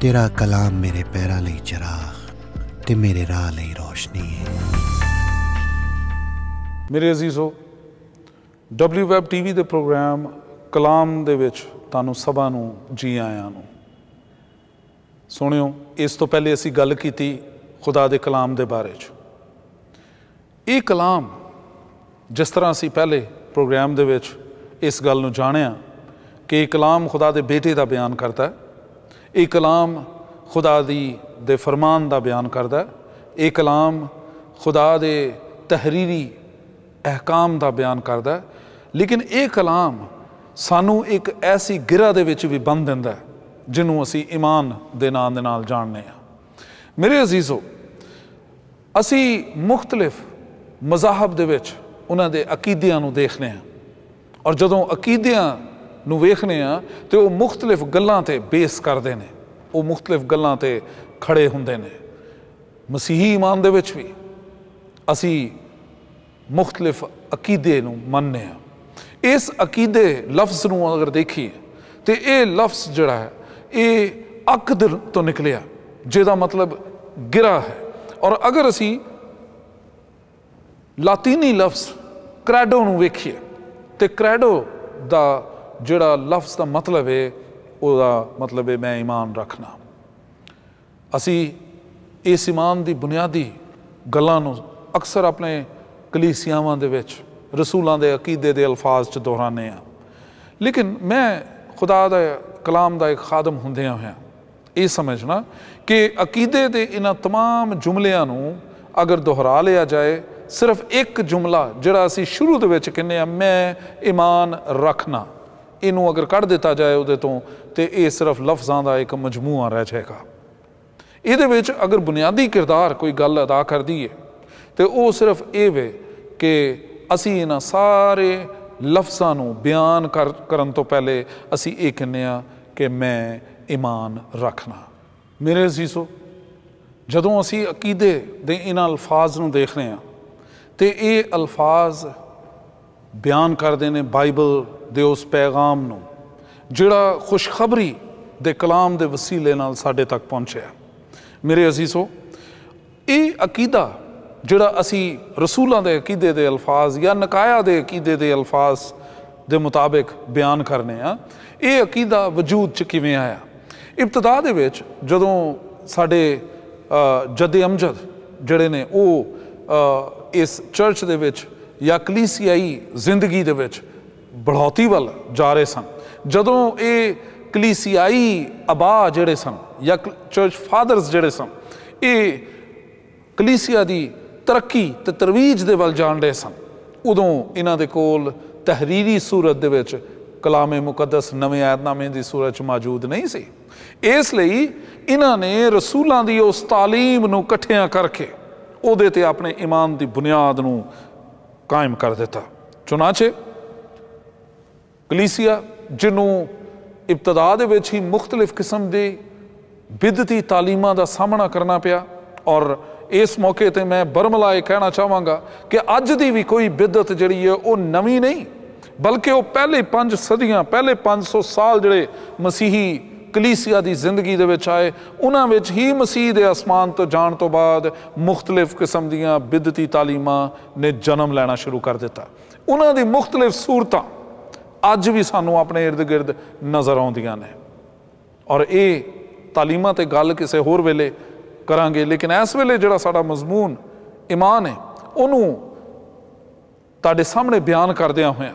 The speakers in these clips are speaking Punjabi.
ਤੇਰਾ ਕਲਾਮ ਮੇਰੇ ਪੈਰਾਂ ਲਈ ਚਰਾਗ ਤੇ ਮੇਰੇ ਰਾਹ ਲਈ ਰੋਸ਼ਨੀ ਹੈ ਮੇਰੇ ਅਜ਼ੀਜ਼ੋ ਡਬਲਯੂ ਵੈਬ ਟੀਵੀ ਦੇ ਪ੍ਰੋਗਰਾਮ ਕਲਾਮ ਦੇ ਵਿੱਚ ਤੁਹਾਨੂੰ ਸਭਾ ਨੂੰ ਜੀ ਆਇਆਂ ਨੂੰ ਸੁਣਿਓ ਇਸ ਤੋਂ ਪਹਿਲੇ ਅਸੀਂ ਗੱਲ ਕੀਤੀ ਖੁਦਾ ਦੇ ਕਲਾਮ ਦੇ ਬਾਰੇ 'ਚ ਇਹ ਕਲਾਮ ਜਿਸ ਤਰ੍ਹਾਂ ਅਸੀਂ ਪਹਿਲੇ ਪ੍ਰੋਗਰਾਮ ਦੇ ਵਿੱਚ ਇਸ ਗੱਲ ਨੂੰ ਜਾਣਿਆ ਕਿ ਇਹ ਕਲਾਮ ਖੁਦਾ ਦੇ ਬੇਟੇ ਦਾ ਬਿਆਨ ਕਰਦਾ ਹੈ ਇਹ ਕਲਾਮ ਖੁਦਾ ਦੀ ਦੇ ਫਰਮਾਨ ਦਾ ਬਿਆਨ ਕਰਦਾ ਹੈ ਇਹ ਕਲਾਮ ਖੁਦਾ ਦੇ ਤਹਰੀਰੀ ਅਹਿਕਾਮ ਦਾ ਬਿਆਨ ਕਰਦਾ ਹੈ ਲੇਕਿਨ ਇਹ ਕਲਾਮ ਸਾਨੂੰ ਇੱਕ ਐਸੀ ਗਿਰਾ ਦੇ ਵਿੱਚ ਵੀ ਬੰਨ ਦਿੰਦਾ ਹੈ ਜਿਹਨੂੰ ਅਸੀਂ ਈਮਾਨ ਦੇ ਨਾਮ ਦੇ ਨਾਲ ਜਾਣਦੇ ਹਾਂ ਮੇਰੇ ਅਜ਼ੀਜ਼ੋ ਅਸੀਂ ਮੁxtਲਿਫ ਮਜ਼ਾਹਬ ਦੇ ਵਿੱਚ ਉਹਨਾਂ ਦੇ ਅਕੀਦਿਆਂ ਨੂੰ ਦੇਖਨੇ ਆ ਔਰ ਜਦੋਂ ਅਕੀਦਿਆਂ ਨੂੰ ਵੇਖਨੇ ਆ ਤੇ ਉਹ ਮੁxtਲਿਫ ਗੱਲਾਂ ਤੇ ਬੇਸ ਕਰਦੇ ਨੇ ਉਹ ਮੁxtਲਿਫ ਗੱਲਾਂ ਤੇ ਖੜੇ ਹੁੰਦੇ ਨੇ ਮਸੀਹੀ ਇਮਾਨ ਦੇ ਵਿੱਚ ਵੀ ਅਸੀਂ ਮੁxtਲਿਫ ਅਕੀਦੇ ਨੂੰ ਮੰਨਨੇ ਆ ਇਸ ਅਕੀਦੇ ਲਫ਼ਜ਼ ਨੂੰ ਅਗਰ ਦੇਖੀਏ ਤੇ ਇਹ ਲਫ਼ਜ਼ ਜਿਹੜਾ ਹੈ ਇਹ ਅਕਦ ਤੋਂ ਨਿਕਲਿਆ ਜਿਹਦਾ ਮਤਲਬ ਗਿਰਾ ਹੈ ਔਰ ਅਗਰ ਅਸੀਂ ਲਾਤੀਨੀ ਲਫ਼ਜ਼ ਕ੍ਰੈਡੋ ਨੂੰ ਵੇਖੀਏ ਤੇ ਕ੍ਰੈਡੋ ਦਾ ਜਿਹੜਾ ਲਫ਼ਜ਼ ਦਾ ਮਤਲਬ ਹੈ ਉਹਦਾ ਮਤਲਬ ਹੈ ਮੈਂ ਈਮਾਨ ਰੱਖਣਾ ਅਸੀਂ ਇਸ ਈਮਾਨ ਦੀ ਬੁਨਿਆਦੀ ਗੱਲਾਂ ਨੂੰ ਅਕਸਰ ਆਪਣੇ ਕਲੀਸਿਆਵਾਂ ਦੇ ਵਿੱਚ ਰਸੂਲਾਂ ਦੇ ਅਕੀਦੇ ਦੇ ਅਲਫਾਜ਼ 'ਚ ਦੁਹਰਾਉਂਦੇ ਆ ਲੇਕਿਨ ਮੈਂ ਖੁਦਾ ਦਾ ਕਲਾਮ ਦਾ ਇੱਕ ਖਾਦਮ ਹੁੰਦਿਆਂ ਹੋਇਆ ਇਹ ਸਮਝਣਾ ਕਿ ਅਕੀਦੇ ਦੇ ਇਹਨਾਂ तमाम ਜੁਮਲਿਆਂ ਨੂੰ ਅਗਰ ਦੁਹਰਾ ਲਿਆ ਜਾਏ ਸਿਰਫ ਇੱਕ ਜੁਮਲਾ ਜਿਹੜਾ ਅਸੀਂ ਸ਼ੁਰੂ ਦੇ ਵਿੱਚ ਕਹਿੰਨੇ ਆ ਮੈਂ ਈਮਾਨ ਰੱਖਣਾ ਇਹਨੂੰ ਅਗਰ ਕੱਢ ਦਿੱਤਾ ਜਾਏ ਉਹਦੇ ਤੋਂ ਤੇ ਇਹ ਸਿਰਫ ਲਫ਼ਜ਼ਾਂ ਦਾ ਇੱਕ ਮਜਮੂਆ ਰਹਿ ਜਾਏਗਾ ਇਹਦੇ ਵਿੱਚ ਅਗਰ ਬੁਨਿਆਦੀ ਕਿਰਦਾਰ ਕੋਈ ਗੱਲ ਅਦਾ ਕਰਦੀ ਏ ਤੇ ਉਹ ਸਿਰਫ ਇਹ ਵੇ ਕਿ ਅਸੀਂ ਇਹਨਾਂ ਸਾਰੇ ਲਫ਼ਜ਼ਾਂ ਨੂੰ ਬਿਆਨ ਕਰਨ ਤੋਂ ਪਹਿਲੇ ਅਸੀਂ ਇਹ ਕਹਿੰਨੇ ਆ ਕਿ ਮੈਂ ਈਮਾਨ ਰੱਖਣਾ ਮੇਰੇ ਅਜ਼ੀਜ਼ੋ ਜਦੋਂ ਅਸੀਂ ਅਕੀਦੇ ਦੇ ਇਹਨਾਂ ਅਲਫਾਜ਼ ਨੂੰ ਦੇਖ ਰਹੇ ਆ ਤੇ ਇਹ ਅਲਫਾਜ਼ ਬਿਆਨ ਕਰਦੇ ਨੇ ਬਾਈਬਲ ਦੇ ਉਸ ਪੈਗਾਮ ਨੂੰ ਜਿਹੜਾ ਖੁਸ਼ਖਬਰੀ ਦੇ ਕਲਾਮ ਦੇ ਵਸੀਲੇ ਨਾਲ ਸਾਡੇ ਤੱਕ ਪਹੁੰਚਿਆ ਮੇਰੇ ਅਜ਼ੀਜ਼ੋ ਇਹ ਅਕੀਦਾ ਜਿਹੜਾ ਅਸੀਂ ਰਸੂਲਾਂ ਦੇ ਅਕੀਦੇ ਦੇ ਅਲਫਾਜ਼ ਜਾਂ ਨਕਾਇਆ ਦੇ ਅਕੀਦੇ ਦੇ ਅਲਫਾਜ਼ ਦੇ ਮੁਤਾਬਕ ਬਿਆਨ ਕਰਨੇ ਆ ਇਹ ਅਕੀਦਾ ਵਜੂਦ ਚ ਕਿਵੇਂ ਆਇਆ ਇਬਤਦਾ ਦੇ ਵਿੱਚ ਜਦੋਂ ਸਾਡੇ ਜਦੇ ਅਮਜਦ ਜਿਹੜੇ ਨੇ ਉਹ ਇਸ ਚਰਚ ਦੇ ਵਿੱਚ ਜਾਂ ਕਲੀਸਿਆਈ ਜ਼ਿੰਦਗੀ ਦੇ ਵਿੱਚ ਬੜੌਤੀ ਵੱਲ ਜਾ ਰਹੇ ਸਨ ਜਦੋਂ ਇਹ ਕਲੀਸਿਆਈ ਅਬਾ ਜਿਹੜੇ ਸਨ ਜਾਂ ਚਰਚ ਫਾਦਰਸ ਜਿਹੜੇ ਸਨ ਇਹ ਕਲੀਸਿਆ ਦੀ ਤਰੱਕੀ ਤੇ ਤਰਵੀਜ ਦੇ ਵੱਲ ਜਾਣ ਰਹੇ ਸਨ ਉਦੋਂ ਇਹਨਾਂ ਦੇ ਕੋਲ ਤਹਰੀਰੀ ਸੂਰਤ ਦੇ ਵਿੱਚ ਕਲਾਮੇ ਮੁਕੱਦਸ ਨਵੇਂ ਆਇਤਨਾਮੇ ਦੀ ਸੂਰਤ 'ਚ ਮੌਜੂਦ ਨਹੀਂ ਸੀ ਇਸ ਲਈ ਇਹਨਾਂ ਨੇ ਰਸੂਲਾਂ ਦੀ ਉਸ تعلیم ਨੂੰ ਇਕੱਠਿਆਂ ਕਰਕੇ ਉਹਦੇ ਤੇ ਆਪਣੇ ਈਮਾਨ ਦੀ ਬੁਨਿਆਦ ਨੂੰ ਕਾਇਮ ਕਰ ਦਿੱਤਾ ਚੁਨਾਚੇ ਕਲੀਸਿਆ ਜਿਹਨੂੰ ਇਬਤਦਾ ਦੇ ਵਿੱਚ ਹੀ ਮੁxtਲਿਫ ਕਿਸਮ ਦੇ ਬਿਦਤੀ ਤਾਲੀਮਾਂ ਦਾ ਸਾਹਮਣਾ ਕਰਨਾ ਪਿਆ ਔਰ ਇਸ ਮੌਕੇ ਤੇ ਮੈਂ ਬਰਮਲਾ ਇਹ ਕਹਿਣਾ ਚਾਹਾਂਗਾ ਕਿ ਅੱਜ ਦੀ ਵੀ ਕੋਈ ਬਿਦਤ ਜਿਹੜੀ ਹੈ ਉਹ ਨਵੀਂ ਨਹੀਂ ਬਲਕਿ ਉਹ ਪਹਿਲੇ 5 ਸਦੀਆਂ ਪਹਿਲੇ 500 ਸਾਲ ਜਿਹੜੇ ਮਸੀਹੀ ਕਲੀਸਿਆ ਦੀ ਜ਼ਿੰਦਗੀ ਦੇ ਵਿੱਚ ਆਏ ਉਹਨਾਂ ਵਿੱਚ ਹੀ ਮਸੀਹ ਦੇ ਅਸਮਾਨ ਤੋਂ ਜਾਣ ਤੋਂ ਬਾਅਦ ਮੁxtਲਿਫ ਕਿਸਮ ਦੀਆਂ ਬਿਦਤੀ ਤਾਲੀਮਾਂ ਨੇ ਜਨਮ ਲੈਣਾ ਸ਼ੁਰੂ ਕਰ ਦਿੱਤਾ ਉਹਨਾਂ ਦੀ ਮੁxtਲਿਫ ਸੂਰਤਾਂ ਅੱਜ ਵੀ ਸਾਨੂੰ ਆਪਣੇ ird-gird ਨਜ਼ਰ ਆਉਂਦੀਆਂ ਨੇ ਔਰ ਇਹ ਤਾਲੀਮਾਂ ਤੇ ਗੱਲ ਕਿਸੇ ਹੋਰ ਵੇਲੇ ਕਰਾਂਗੇ ਲੇਕਿਨ ਇਸ ਵੇਲੇ ਜਿਹੜਾ ਸਾਡਾ ਮਜ਼ਮੂਨ ਈਮਾਨ ਹੈ ਉਹਨੂੰ ਤੁਹਾਡੇ ਸਾਹਮਣੇ ਬਿਆਨ ਕਰਦਿਆਂ ਹੋਇਆਂ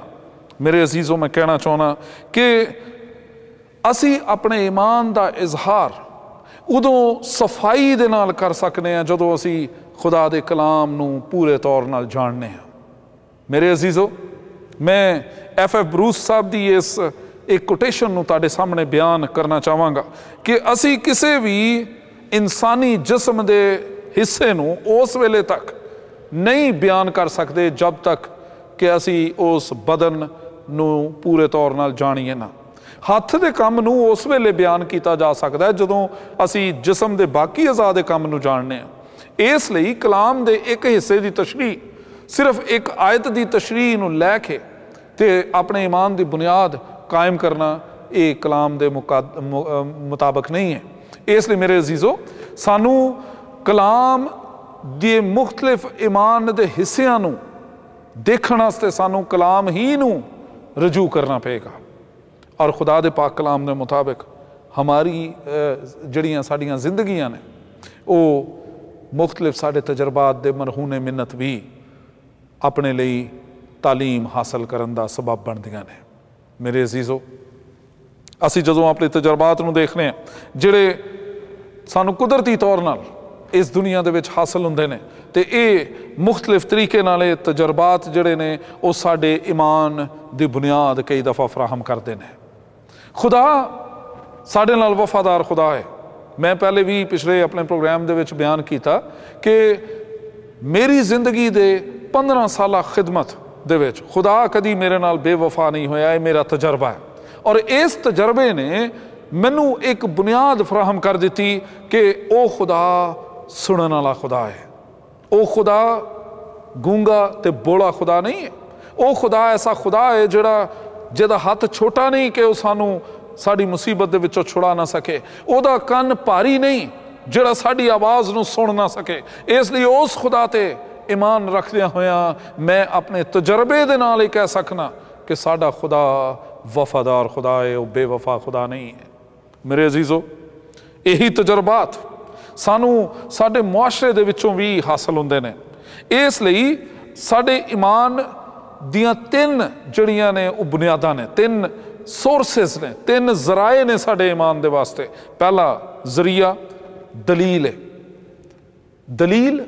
ਮੇਰੇ ਅਜ਼ੀਜ਼ੋ ਮੈਂ ਕਹਿਣਾ ਚਾਹਣਾ ਕਿ ਅਸੀਂ ਆਪਣੇ ਈਮਾਨ ਦਾ ਇਜ਼ਹਾਰ ਉਦੋਂ ਸਫਾਈ ਦੇ ਨਾਲ ਕਰ ਸਕਨੇ ਆ ਜਦੋਂ ਅਸੀਂ ਖੁਦਾ ਦੇ ਕਲਾਮ ਨੂੰ ਪੂਰੇ ਤੌਰ ਨਾਲ ਜਾਣਨੇ ਆ ਮੇਰੇ ਅਜ਼ੀਜ਼ੋ ਮੈਂ ਐਫ ਐਫ ਬਰੂਸ ਸਾਹਿਬ ਦੀ ਇਸ ਇੱਕ ਕੋਟੇਸ਼ਨ ਨੂੰ ਤੁਹਾਡੇ ਸਾਹਮਣੇ ਬਿਆਨ ਕਰਨਾ ਚਾਹਾਂਗਾ ਕਿ ਅਸੀਂ ਕਿਸੇ ਵੀ ਇਨਸਾਨੀ ਜਿਸਮ ਦੇ ਹਿੱਸੇ ਨੂੰ ਉਸ ਵੇਲੇ ਤੱਕ ਨਹੀਂ ਬਿਆਨ ਕਰ ਸਕਦੇ ਜਦ ਤੱਕ ਕਿ ਅਸੀਂ ਉਸ ਬਦਨ ਨੂੰ ਪੂਰੇ ਤੌਰ ਨਾਲ ਜਾਣੀਏ ਨਾ ਹੱਥ ਦੇ ਕੰਮ ਨੂੰ ਉਸ ਵੇਲੇ ਬਿਆਨ ਕੀਤਾ ਜਾ ਸਕਦਾ ਹੈ ਜਦੋਂ ਅਸੀਂ ਜਿਸਮ ਦੇ ਬਾਕੀ ਅਜ਼ਾ ਦੇ ਕੰਮ ਨੂੰ ਜਾਣਨੇ ਆ ਇਸ ਲਈ ਕਲਾਮ ਦੇ ਇੱਕ ਹਿੱਸੇ ਦੀ ਤਸ਼ਰੀਹ ਸਿਰਫ ਇੱਕ ਆਇਤ ਦੀ ਤਸ਼ਰੀਹ ਨੂੰ ਲੈ ਕੇ ਤੇ ਆਪਣੇ ਈਮਾਨ ਦੀ ਬੁਨਿਆਦ ਕਾਇਮ ਕਰਨਾ ਇਹ ਕਲਾਮ ਦੇ ਮੁਤਾਬਕ ਨਹੀਂ ਹੈ ਇਸ ਲਈ ਮੇਰੇ ਅਜ਼ੀਜ਼ੋ ਸਾਨੂੰ ਕਲਾਮ ਦੇ ਮੁxtਲਫ ਈਮਾਨ ਦੇ ਹਿੱਸਿਆਂ ਨੂੰ ਦੇਖਣ ਵਾਸਤੇ ਸਾਨੂੰ ਕਲਾਮ ਹੀ ਨੂੰ ਰਜੂ ਕਰਨਾ ਪਏਗਾ ਔਰ ਖੁਦਾ ਦੇ ਪਾਕ ਕਲਾਮ ਦੇ ਮੁਤਾਬਕ ਹਮਾਰੀ ਜਿਹੜੀਆਂ ਸਾਡੀਆਂ ਜ਼ਿੰਦਗੀਆਂ ਨੇ ਉਹ ਮੁxtਲਿਫ ਸਾਡੇ ਤਜਰਬਾਤ ਦੇ ਮਰਹੂਨੇ ਮਿੰਨਤ ਵੀ ਆਪਣੇ ਲਈ تعلیم ਹਾਸਲ ਕਰਨ ਦਾ ਸਬਬ ਬਣਦੀਆਂ ਨੇ ਮੇਰੇ ਅਜ਼ੀਜ਼ੋ ਅਸੀਂ ਜਦੋਂ ਆਪਣੇ ਤਜਰਬਾਤ ਨੂੰ ਦੇਖਨੇ ਆ ਜਿਹੜੇ ਸਾਨੂੰ ਕੁਦਰਤੀ ਤੌਰ ਨਾਲ ਇਸ ਦੁਨੀਆ ਦੇ ਵਿੱਚ ਹਾਸਲ ਹੁੰਦੇ ਨੇ ਤੇ ਇਹ ਮੁxtਲਿਫ ਤਰੀਕੇ ਨਾਲ ਇਹ ਤਜਰਬਾਤ ਜਿਹੜੇ ਨੇ ਉਹ ਸਾਡੇ ਈਮਾਨ ਦੀ ਬੁਨਿਆਦ ਕਈ ਦਫਾ ਫਰਾਹਮ ਕਰਦੇ ਨੇ ਖੁਦਾ ਸਾਡੇ ਨਾਲ ਵਫਾਦਾਰ ਖੁਦਾ ਹੈ ਮੈਂ ਪਹਿਲੇ ਵੀ ਪਿਛਲੇ ਆਪਣੇ ਪ੍ਰੋਗਰਾਮ ਦੇ ਵਿੱਚ ਬਿਆਨ ਕੀਤਾ ਕਿ ਮੇਰੀ ਜ਼ਿੰਦਗੀ ਦੇ 15 ਸਾਲਾ ਖidmat ਦੇ ਵਿੱਚ ਖੁਦਾ ਕਦੀ ਮੇਰੇ ਨਾਲ ਬੇਵਫਾ ਨਹੀਂ ਹੋਇਆ ਇਹ ਮੇਰਾ ਤਜਰਬਾ ਹੈ ਔਰ ਇਸ ਤਜਰਬੇ ਨੇ ਮੈਨੂੰ ਇੱਕ ਬੁਨਿਆਦ ਫਰਾਹਮ ਕਰ ਦਿੱਤੀ ਕਿ ਉਹ ਖੁਦਾ ਸੁਣਨ ਵਾਲਾ ਖੁਦਾ ਹੈ ਉਹ ਖੁਦਾ ਗੂੰਗਾ ਤੇ ਬੋਲਾ ਖੁਦਾ ਨਹੀਂ ਹੈ ਉਹ ਖੁਦਾ ਐਸਾ ਖੁਦਾ ਹੈ ਜਿਹੜਾ ਜਿਹਦਾ ਹੱਥ ਛੋਟਾ ਨਹੀਂ ਕਿ ਉਹ ਸਾਨੂੰ ਸਾਡੀ ਮੁਸੀਬਤ ਦੇ ਵਿੱਚੋਂ ਛੁੜਾ ਨਾ ਸਕੇ ਉਹਦਾ ਕੰਨ ਭਾਰੀ ਨਹੀਂ ਜਿਹੜਾ ਸਾਡੀ ਆਵਾਜ਼ ਨੂੰ ਸੁਣ ਨਾ ਸਕੇ ਇਸ ਲਈ ਉਸ ਖੁਦਾ ਤੇ ਈਮਾਨ ਰੱਖਦੇ ਹੋਇਆ ਮੈਂ ਆਪਣੇ ਤਜਰਬੇ ਦੇ ਨਾਲ ਹੀ ਕਹਿ ਸਕਣਾ ਕਿ ਸਾਡਾ ਖੁਦਾ ਵਫਾਦਾਰ ਖੁਦਾ ਹੈ ਉਹ ਬੇਵਫਾ ਖੁਦਾ ਨਹੀਂ ਹੈ ਮੇਰੇ ਅਜ਼ੀਜ਼ੋ ਇਹੀ ਤਜਰਬਾਤ ਸਾਨੂੰ ਸਾਡੇ ਮੁਆਸ਼ਰੇ ਦੇ ਵਿੱਚੋਂ ਵੀ ਹਾਸਲ ਹੁੰਦੇ ਨੇ ਇਸ ਲਈ ਸਾਡੇ ਈਮਾਨ ਦੀਆਂ ਤਿੰਨ ਜਿਹੜੀਆਂ ਨੇ ਉਹ ਬੁਨਿਆਦਾਂ ਨੇ ਤਿੰਨ ਸੋਰਸਸ ਨੇ ਤਿੰਨ ਜ਼ਰਾਏ ਨੇ ਸਾਡੇ ਈਮਾਨ ਦੇ ਵਾਸਤੇ ਪਹਿਲਾ ਜ਼ਰੀਆ ਦਲੀਲ ਹੈ ਦਲੀਲ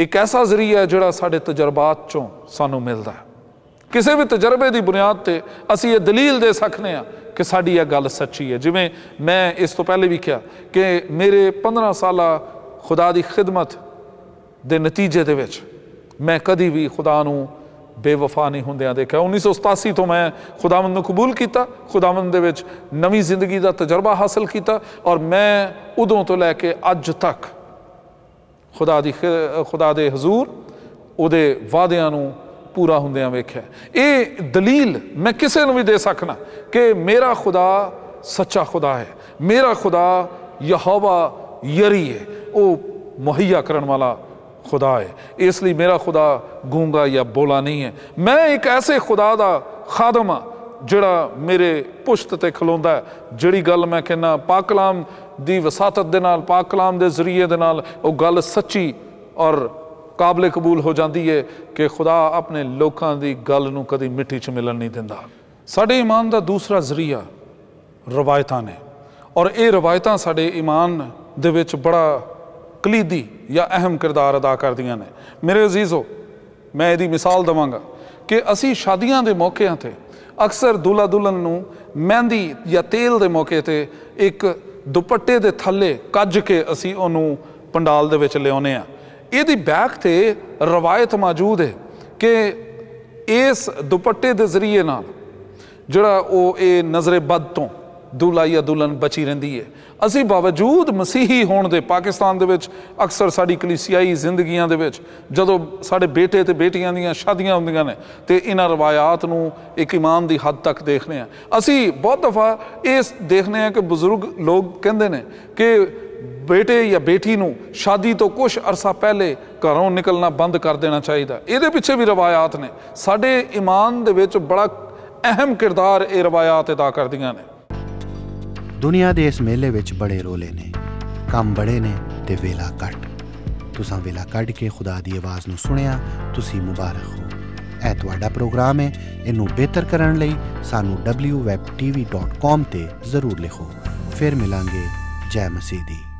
ਇੱਕ ਐਸਾ ਜ਼ਰੀਆ ਹੈ ਜਿਹੜਾ ਸਾਡੇ ਤਜਰਬਾਤ ਚੋਂ ਸਾਨੂੰ ਮਿਲਦਾ ਹੈ ਕਿਸੇ ਵੀ ਤਜਰਬੇ ਦੀ ਬੁਨਿਆਦ ਤੇ ਅਸੀਂ ਇਹ ਦਲੀਲ ਦੇ ਸਕਨੇ ਆ ਕਿ ਸਾਡੀ ਇਹ ਗੱਲ ਸੱਚੀ ਹੈ ਜਿਵੇਂ ਮੈਂ ਇਸ ਤੋਂ ਪਹਿਲੇ ਵੀ ਕਿਹਾ ਕਿ ਮੇਰੇ 15 ਸਾਲਾ ਖੁਦਾ ਦੀ ਖਿਦਮਤ ਦੇ ਨਤੀਜੇ ਦੇ ਵਿੱਚ ਮੈਂ ਕਦੀ ਵੀ ਖੁਦਾ ਨੂੰ ਬੇਵਫਾ ਨਹੀਂ ਹੁੰਦਿਆਂ ਦੇਖਿਆ 1987 ਤੋਂ ਮੈਂ ਖੁਦਾਵੰਦ ਨੂੰ ਕਬੂਲ ਕੀਤਾ ਖੁਦਾਵੰਦ ਦੇ ਵਿੱਚ ਨਵੀਂ ਜ਼ਿੰਦਗੀ ਦਾ ਤਜਰਬਾ ਹਾਸਲ ਕੀਤਾ ਔਰ ਮੈਂ ਉਦੋਂ ਤੋਂ ਲੈ ਕੇ ਅੱਜ ਤੱਕ ਖੁਦਾ ਦੀ ਖੁਦਾ ਦੇ ਹਜ਼ੂਰ ਉਹਦੇ ਵਾਅਦਿਆਂ ਨੂੰ ਪੂਰਾ ਹੁੰਦਿਆਂ ਵੇਖਿਆ ਇਹ ਦਲੀਲ ਮੈਂ ਕਿਸੇ ਨੂੰ ਵੀ ਦੇ ਸਕਣਾ ਕਿ ਮੇਰਾ ਖੁਦਾ ਸੱਚਾ ਖੁਦਾ ਹੈ ਮੇਰਾ ਖੁਦਾ ਯਹਵਾ ਯਰੀ ਹੈ ਉਹ ਮੁਹੱਈਆ ਕਰਨ ਵਾਲਾ ਖੁਦਾ ਹੈ ਇਸ ਲਈ ਮੇਰਾ ਖੁਦਾ ਗੂੰਗਾ ਜਾਂ ਬੋਲਾ ਨਹੀਂ ਹੈ ਮੈਂ ਇੱਕ ਐਸੇ ਖੁਦਾ ਦਾ ਖਾਦਮ ਹਾਂ ਜਿਹੜਾ ਮੇਰੇ ਪੁਸ਼ਤ ਤੇ ਖਲੋਂਦਾ ਜਿਹੜੀ ਗੱਲ ਮੈਂ ਕਹਿੰਨਾ ਪਾਕ ਕਲਾਮ ਦੀ ਵਸਾਤਤ ਦੇ ਨਾਲ ਪਾਕ ਕਲਾਮ ਦੇ ਜ਼ਰੀਏ ਦੇ ਨਾਲ ਉਹ ਗੱਲ ਸੱਚੀ ਔਰ ਕਾਬਲੇ ਕਬੂਲ ਹੋ ਜਾਂਦੀ ਹੈ ਕਿ ਖੁਦਾ ਆਪਣੇ ਲੋਕਾਂ ਦੀ ਗੱਲ ਨੂੰ ਕਦੀ ਮਿੱਟੀ 'ਚ ਮਿਲਣ ਨਹੀਂ ਦਿੰਦਾ ਸਾਡੇ ਈਮਾਨ ਦਾ ਦੂਸਰਾ ਜ਼ਰੀਆ ਰਵਾਇਤਾਂ ਨੇ ਔਰ ਇਹ ਰਵਾਇਤਾਂ ਸਾਡੇ ਈਮਾਨ ਦੇ ਵਿੱਚ ਬੜਾ ਕਲੀਦੀ ਜਾਂ ਅਹਿਮ ਕਿਰਦਾਰ ਅਦਾ ਕਰਦੀਆਂ ਨੇ ਮੇਰੇ ਅਜ਼ੀਜ਼ੋ ਮੈਂ ਇਹਦੀ ਮਿਸਾਲ ਦਵਾਂਗਾ ਕਿ ਅਸੀਂ ਸ਼ਾਦੀਆਂ ਦੇ ਮੌਕਿਆਂ ਤੇ ਅਕਸਰ ਦੁਲਾ ਦੁਲਨ ਨੂੰ ਮਹਿੰਦੀ ਜਾਂ ਤੇਲ ਦੇ ਮੌਕੇ ਤੇ ਇੱਕ ਦੁਪੱਟੇ ਦੇ ਥੱਲੇ ਕੱਜ ਕੇ ਅਸੀਂ ਉਹਨੂੰ ਪੰਡਾਲ ਦੇ ਵਿੱਚ ਲਿਆਉਨੇ ਆ ਇਹਦੀ ਬੈਕ ਤੇ ਰਵਾਇਤ ਮੌਜੂਦ ਹੈ ਕਿ ਇਸ ਦੁਪੱਟੇ ਦੇ ਜ਼ਰੀਏ ਨਾਲ ਜਿਹੜਾ ਉਹ ਇਹ ਨਜ਼ਰੇ ਬਦ ਤੋਂ ਦੁਲਾ ਜਾਂ ਦੁਲਨ ਬਚੀ ਰਹਿੰਦੀ ਹੈ ਅਸੀਂ ਬਾਵਜੂਦ ਮਸੀਹੀ ਹੋਣ ਦੇ ਪਾਕਿਸਤਾਨ ਦੇ ਵਿੱਚ ਅਕਸਰ ਸਾਡੀ ਕਲੀਸਿਆਈ ਜ਼ਿੰਦਗੀਆਂ ਦੇ ਵਿੱਚ ਜਦੋਂ ਸਾਡੇ ਬੇਟੇ ਤੇ ਬੇਟੀਆਂ ਦੀਆਂ ਸ਼ਾਦੀਆਂ ਹੁੰਦੀਆਂ ਨੇ ਤੇ ਇਹਨਾਂ ਰਵਾਇਤ ਨੂੰ ਇੱਕ ਇਮਾਨ ਦੀ ਹੱਦ ਤੱਕ ਦੇਖਨੇ ਆ ਅਸੀਂ ਬਹੁਤ ਵਾਰ ਇਸ ਦੇਖਨੇ ਆ ਕਿ ਬਜ਼ੁਰਗ ਲੋਕ ਕਹਿੰਦੇ ਨੇ ਕਿ ਬੇਟੇ ਜਾਂ ਬੇਟੀ ਨੂੰ ਸ਼ਾਦੀ ਤੋਂ ਕੁਝ ਅਰਸਾ ਪਹਿਲੇ ਘਰੋਂ ਨਿਕਲਣਾ ਬੰਦ ਕਰ ਦੇਣਾ ਚਾਹੀਦਾ ਇਹਦੇ ਪਿੱਛੇ ਵੀ ਰਵਾਇਤ ਨੇ ਸਾਡੇ ਇਮਾਨ ਦੇ ਵਿੱਚ ਬੜਾ ਅਹਿਮ ਕਿਰਦਾਰ ਇਹ ਰਵਾਇਤ ਅਦਾ ਕਰਦੀਆਂ ਨੇ ਦੁਨੀਆ ਦੇ ਇਸ ਮੇਲੇ ਵਿੱਚ ਬੜੇ ਰੋਲੇ ਨੇ ਕੰਮ ਬੜੇ ਨੇ ਤੇ ਵੇਲਾ ਘਟ ਤੁਸੀਂ ਵੇਲਾ ਕੱਢ ਕੇ ਖੁਦਾ ਦੀ ਆਵਾਜ਼ ਨੂੰ ਸੁਣਿਆ ਤੁਸੀਂ ਮੁਬਾਰਕ ਹੋ ਇਹ ਤੁਹਾਡਾ ਪ੍ਰੋਗਰਾਮ ਹੈ ਇਹਨੂੰ ਬਿਹਤਰ ਕਰਨ ਲਈ ਸਾਨੂੰ www.tv.com ਤੇ ਜ਼ਰੂਰ ਲਿਖੋ ਫਿਰ ਮਿਲਾਂਗੇ ਜੈ ਮਸੀਹ ਦੀ